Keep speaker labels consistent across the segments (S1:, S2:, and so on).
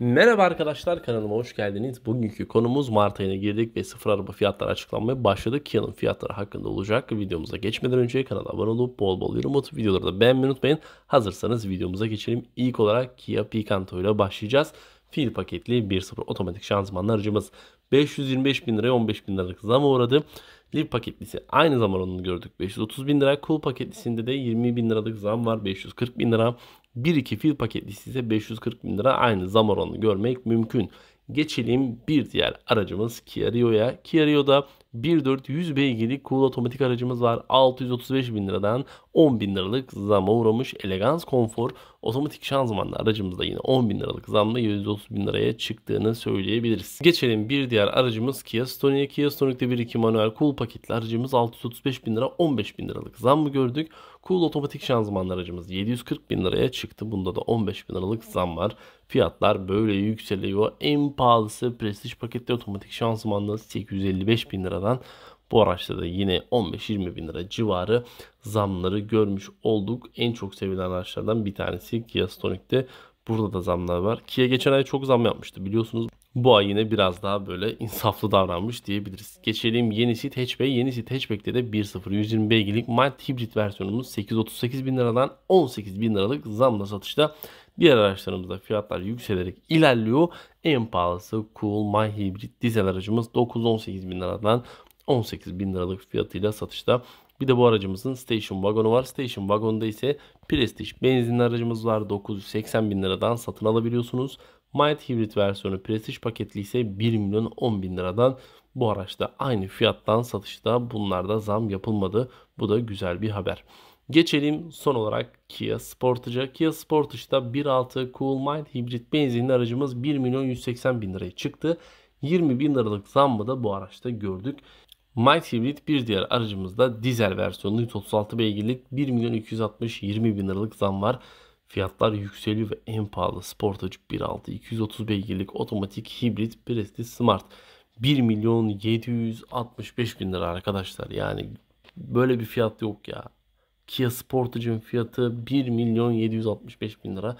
S1: Merhaba arkadaşlar kanalıma hoş geldiniz. Bugünkü konumuz Mart ayına girdik ve sıfır araba fiyatları açıklanmaya başladı. Kia'nın fiyatları hakkında olacak. Videomuza geçmeden önce kanala abone olup bol bol yorum atıp videoları da beğenmeyi unutmayın. Hazırsanız videomuza geçelim. İlk olarak Kia Picanto ile başlayacağız. Fiil paketli 1.0 otomatik şanzımanlı aracımız. 525 bin liraya 15 bin liralık zam uğradı. Liv paketlisi aynı zaman onu gördük 530 bin lira. Cool paketlisinde de 20 bin liralık zam var 540 bin lira. 1-2 fil paketlisi ise 540 bin lira aynı zam oranını görmek mümkün. Geçelim bir diğer aracımız Kia Rio'ya. Kia Rio'da 1.4 100 beygirlik cool otomatik aracımız var. 635 bin liradan 10 bin liralık zama uğramış. Elegans konfor otomatik şanzımanlı aracımızda yine 10 bin liralık zamla 130 bin liraya çıktığını söyleyebiliriz. Geçelim bir diğer aracımız Kia Stonic. Kia Stonic'te 1.2 manuel cool paketli aracımız 635 bin lira 15 bin liralık zam mı gördük? Cool otomatik şanzımanlı aracımız 740 bin liraya çıktı. Bunda da 15 bin liralık zam var. Fiyatlar böyle yükseliyor. En pahalısı prestij paketli otomatik şanzımanlı 855 bin lira liradan bu araçta da yine 15-20 bin lira civarı zamları görmüş olduk. En çok sevilen araçlardan bir tanesi Kia Stonic'te. Burada da zamlar var. Kia geçen ay çok zam yapmıştı biliyorsunuz bu ay yine biraz daha böyle insaflı davranmış diyebiliriz. Geçelim yeni sit hatchback. Yeni sit hatchback'te de 1.0 120 beygirlik mild hibrit versiyonumuz 838 bin liradan 18 bin liralık zamla satışta. Diğer araçlarımızda fiyatlar yükselerek ilerliyor. En pahalısı Cool My Hybrid dizel aracımız 9-18 bin liradan 18 bin liralık fiyatıyla satışta. Bir de bu aracımızın station wagonu var. Station wagonda ise Prestige benzinli aracımız var. 980 bin liradan satın alabiliyorsunuz. Mild Hybrid versiyonu prestij paketli ise 1 milyon 10 bin liradan bu araçta aynı fiyattan satışta bunlarda zam yapılmadı. Bu da güzel bir haber. Geçelim son olarak Kia Sportage'a. Kia Sportage'da 1.6 Cool Mind hibrit benzinli aracımız 1 milyon 180 bin liraya çıktı. 20 bin liralık zammı da bu araçta gördük. Mind Hybrid bir diğer aracımızda dizel versiyonu 136 beygirlik 1 milyon 260 20 bin liralık zam var. Fiyatlar yükseliyor ve en pahalı Sportage 1.6 230 beygirlik otomatik hibrit Presti Smart 1 milyon 765 bin lira arkadaşlar. Yani böyle bir fiyat yok ya. Kia Sportage'ın fiyatı 1 milyon 765 bin lira.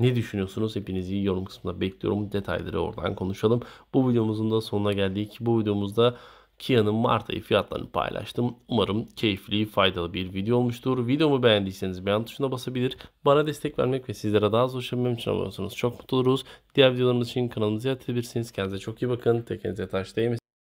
S1: Ne düşünüyorsunuz? Hepinizi yorum kısmında bekliyorum. Detayları oradan konuşalım. Bu videomuzun da sonuna geldik. Bu videomuzda Kia'nın Mart ayı fiyatlarını paylaştım. Umarım keyifli, faydalı bir video olmuştur. Videomu beğendiyseniz beğen tuşuna basabilir. Bana destek vermek ve sizlere daha az hoşlanmam için abone olursanız çok mutlu oluruz. Diğer videolarımız için kanalımızı ziyaret edebilirsiniz. Kendinize çok iyi bakın. Tekenize taş değmesin.